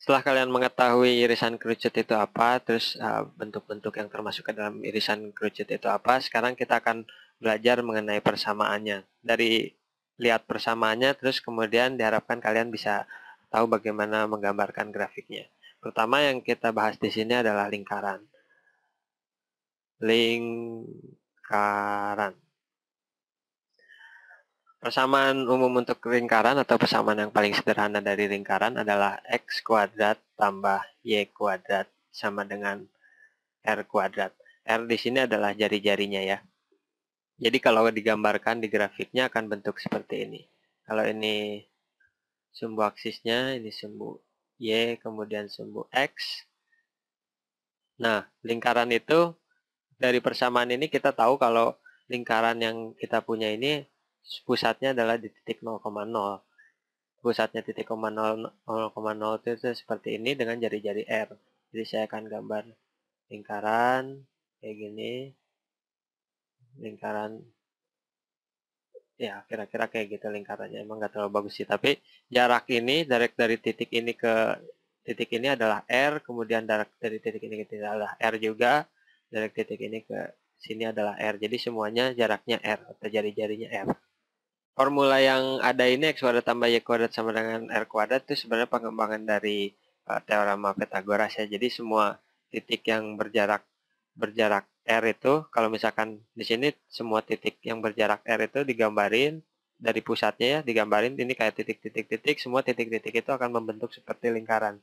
Setelah kalian mengetahui irisan kerucut itu apa, terus ah, bentuk-bentuk uh, yang termasuk ke dalam irisan kerucut itu apa, sekarang kita akan belajar mengenai persamaannya. Dari lihat persamaannya, terus kemudian diharapkan kalian bisa tahu bagaimana menggambarkan grafiknya. Pertama yang kita bahas di sini adalah lingkaran. Lingkaran. Persamaan umum untuk lingkaran atau persamaan yang paling sederhana dari lingkaran adalah X kuadrat tambah Y kuadrat sama dengan R kuadrat. R di sini adalah jari-jarinya ya. Jadi kalau digambarkan di grafiknya akan bentuk seperti ini. Kalau ini sumbu aksisnya, ini sumbu Y, kemudian sumbu X. Nah, lingkaran itu dari persamaan ini kita tahu kalau lingkaran yang kita punya ini pusatnya adalah di titik 0,0 pusatnya titik 0,0 itu seperti ini dengan jari-jari R jadi saya akan gambar lingkaran kayak gini lingkaran ya kira-kira kayak gitu lingkarannya emang nggak terlalu bagus sih tapi jarak ini jarak dari titik ini ke titik ini adalah R kemudian jarak dari titik ini ke titik adalah R juga jarak titik ini ke sini adalah R jadi semuanya jaraknya R atau jari-jarinya R formula yang ada ini X kuadrat tambah Y kuadrat sama dengan R kuadrat itu sebenarnya pengembangan dari uh, eh, teorema Pythagoras ya. Jadi semua titik yang berjarak berjarak R itu kalau misalkan di sini semua titik yang berjarak R itu digambarin dari pusatnya ya digambarin ini kayak titik-titik-titik semua titik-titik itu akan membentuk seperti lingkaran.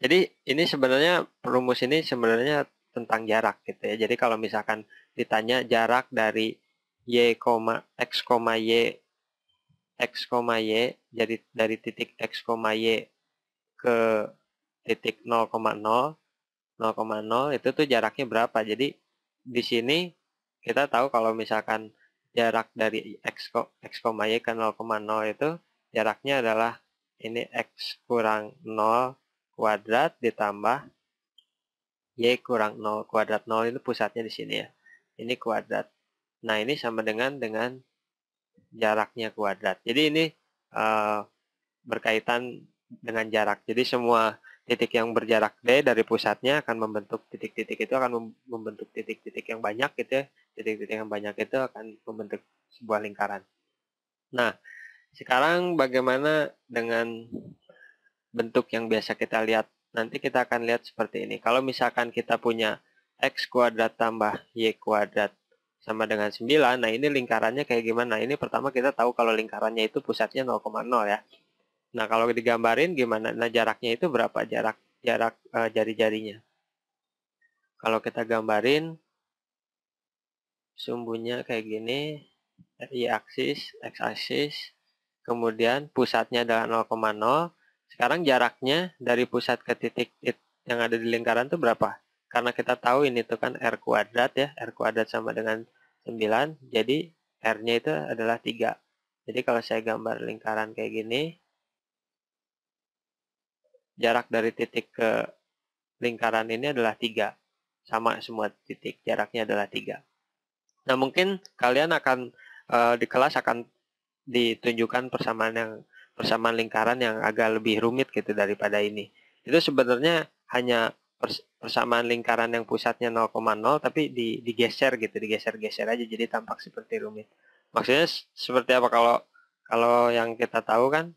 Jadi ini sebenarnya rumus ini sebenarnya tentang jarak gitu ya. Jadi kalau misalkan ditanya jarak dari y, x, y, x, y jadi dari titik x, y ke titik 0,0 0,0 itu tuh jaraknya berapa. Jadi di sini kita tahu kalau misalkan jarak dari x, x y ke 0,0 itu jaraknya adalah ini x kurang 0 kuadrat ditambah y kurang 0 kuadrat 0 itu pusatnya di sini ya. Ini kuadrat Nah, ini sama dengan dengan jaraknya kuadrat. Jadi ini uh, berkaitan dengan jarak. Jadi semua titik yang berjarak D dari pusatnya akan membentuk titik-titik itu akan membentuk titik-titik yang banyak gitu ya. Titik-titik yang banyak itu akan membentuk sebuah lingkaran. Nah, sekarang bagaimana dengan bentuk yang biasa kita lihat? Nanti kita akan lihat seperti ini. Kalau misalkan kita punya X kuadrat tambah Y kuadrat sama dengan 9. Nah, ini lingkarannya kayak gimana? Ini pertama kita tahu kalau lingkarannya itu pusatnya 0,0 ya. Nah, kalau digambarin gimana? Nah, jaraknya itu berapa jarak jarak uh, jari-jarinya? Kalau kita gambarin sumbunya kayak gini, y aksis, x aksis, kemudian pusatnya adalah 0,0. Sekarang jaraknya dari pusat ke titik, titik yang ada di lingkaran itu berapa? karena kita tahu ini tuh kan R kuadrat ya, R kuadrat sama dengan 9, jadi R-nya itu adalah 3. Jadi kalau saya gambar lingkaran kayak gini, jarak dari titik ke lingkaran ini adalah 3. Sama semua titik, jaraknya adalah 3. Nah mungkin kalian akan e, di kelas akan ditunjukkan persamaan yang persamaan lingkaran yang agak lebih rumit gitu daripada ini. Itu sebenarnya hanya persamaan lingkaran yang pusatnya 0,0 tapi digeser gitu, digeser-geser aja jadi tampak seperti rumit. Maksudnya seperti apa kalau kalau yang kita tahu kan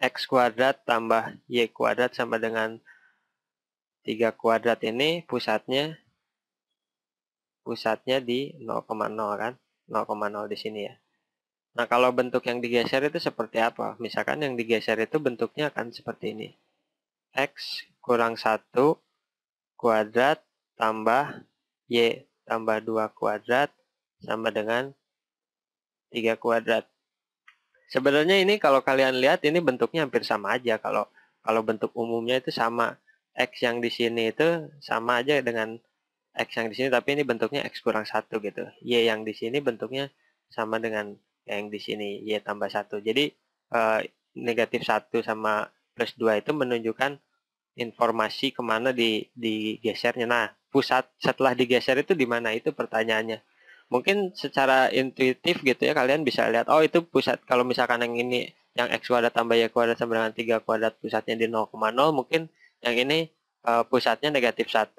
x kuadrat tambah y kuadrat sama dengan 3 kuadrat ini pusatnya pusatnya di 0,0 kan? 0,0 di sini ya. Nah, kalau bentuk yang digeser itu seperti apa? Misalkan yang digeser itu bentuknya akan seperti ini. X kurang 1 kuadrat tambah Y tambah 2 kuadrat sama dengan 3 kuadrat. Sebenarnya ini kalau kalian lihat ini bentuknya hampir sama aja kalau kalau bentuk umumnya itu sama x yang di sini itu sama aja dengan x yang di sini tapi ini bentuknya x kurang satu gitu. Y yang di sini bentuknya sama dengan yang di sini y tambah satu. Jadi eh, negatif satu sama plus 2 itu menunjukkan informasi kemana di digesernya. Nah, pusat setelah digeser itu di mana itu pertanyaannya. Mungkin secara intuitif gitu ya kalian bisa lihat oh itu pusat kalau misalkan yang ini yang x kuadrat tambah y kuadrat sama dengan 3 kuadrat pusatnya di 0,0 mungkin yang ini uh, pusatnya negatif 1,2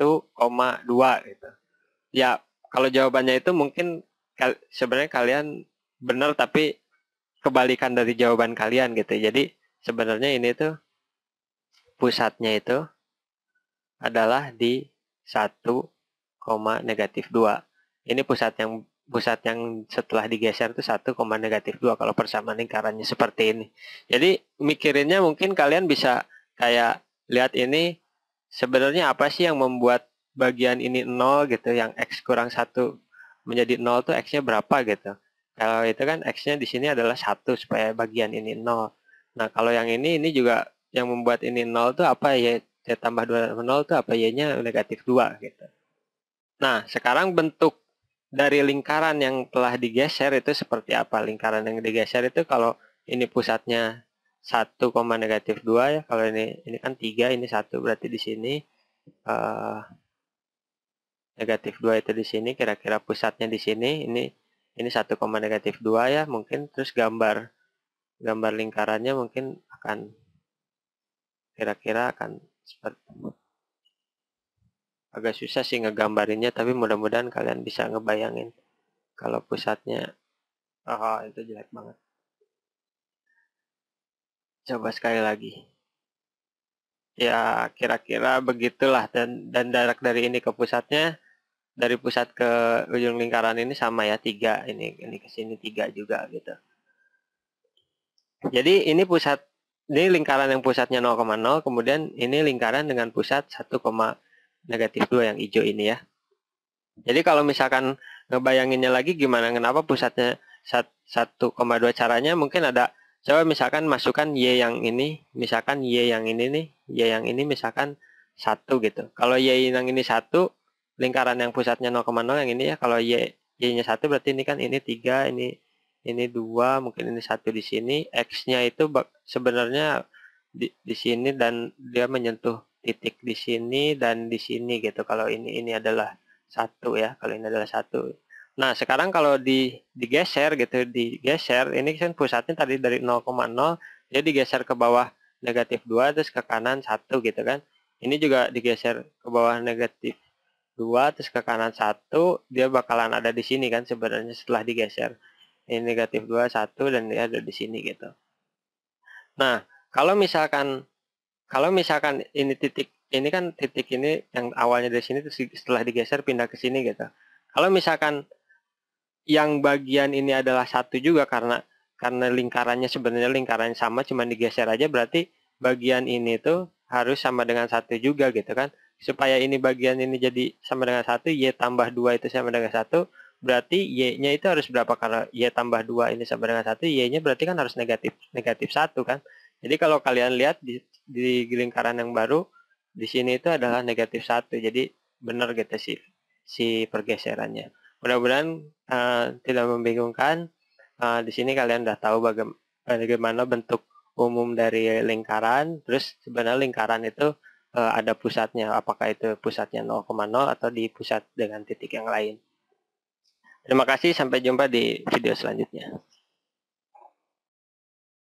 gitu. Ya, kalau jawabannya itu mungkin kal sebenarnya kalian benar tapi kebalikan dari jawaban kalian gitu. Ya. Jadi sebenarnya ini tuh pusatnya itu adalah di 1, negatif 2. Ini pusat yang pusat yang setelah digeser itu 1, negatif 2 kalau persamaan lingkarannya seperti ini. Jadi mikirinnya mungkin kalian bisa kayak lihat ini sebenarnya apa sih yang membuat bagian ini 0 gitu yang X kurang 1 menjadi 0 tuh X-nya berapa gitu. Kalau itu kan X-nya di sini adalah 1 supaya bagian ini 0. Nah kalau yang ini ini juga yang membuat ini nol tuh apa ya y tambah dua nol tuh apa y-nya negatif dua gitu. Nah, sekarang bentuk dari lingkaran yang telah digeser itu seperti apa? Lingkaran yang digeser itu kalau ini pusatnya satu koma negatif dua ya. Kalau ini ini kan 3, ini satu berarti di sini eh, negatif dua itu di sini kira-kira pusatnya di sini. Ini ini koma negatif dua ya mungkin terus gambar gambar lingkarannya mungkin akan kira-kira akan seperti agak susah sih ngegambarinnya tapi mudah-mudahan kalian bisa ngebayangin kalau pusatnya oh, itu jelek banget coba sekali lagi ya kira-kira begitulah dan dan jarak dari ini ke pusatnya dari pusat ke ujung lingkaran ini sama ya tiga ini ini ke sini tiga juga gitu jadi ini pusat ini lingkaran yang pusatnya 0,0, kemudian ini lingkaran dengan pusat 1, negatif 2 yang hijau ini ya. Jadi kalau misalkan ngebayanginnya lagi gimana, kenapa pusatnya 1,2 caranya mungkin ada, coba misalkan masukkan Y yang ini, misalkan Y yang ini nih, Y yang ini misalkan 1 gitu. Kalau Y yang ini 1, lingkaran yang pusatnya 0,0 yang ini ya, kalau Y Y-nya 1 berarti ini kan ini 3, ini ini dua mungkin ini satu di sini x-nya itu sebenarnya di, di sini dan dia menyentuh titik di sini dan di sini gitu kalau ini ini adalah satu ya kalau ini adalah satu nah sekarang kalau di digeser gitu digeser ini kan pusatnya tadi dari 0,0 dia digeser ke bawah negatif dua terus ke kanan satu gitu kan ini juga digeser ke bawah negatif dua terus ke kanan satu dia bakalan ada di sini kan sebenarnya setelah digeser ini negatif 2, 1, dan dia ada di sini gitu. Nah, kalau misalkan kalau misalkan ini titik ini kan titik ini yang awalnya dari sini setelah digeser pindah ke sini gitu. Kalau misalkan yang bagian ini adalah satu juga karena karena lingkarannya sebenarnya lingkaran sama cuman digeser aja berarti bagian ini itu harus sama dengan satu juga gitu kan supaya ini bagian ini jadi sama dengan satu y tambah dua itu sama dengan satu berarti Y-nya itu harus berapa Kalau Y tambah 2 ini sama dengan 1, Y-nya berarti kan harus negatif negatif 1 kan. Jadi kalau kalian lihat di, di lingkaran yang baru, di sini itu adalah negatif 1, jadi benar gitu sih si pergeserannya. Mudah-mudahan uh, tidak membingungkan. Uh, di sini kalian sudah tahu baga eh, bagaimana bentuk umum dari lingkaran. Terus sebenarnya lingkaran itu uh, ada pusatnya. Apakah itu pusatnya 0,0 atau di pusat dengan titik yang lain. Terima kasih, sampai jumpa di video selanjutnya.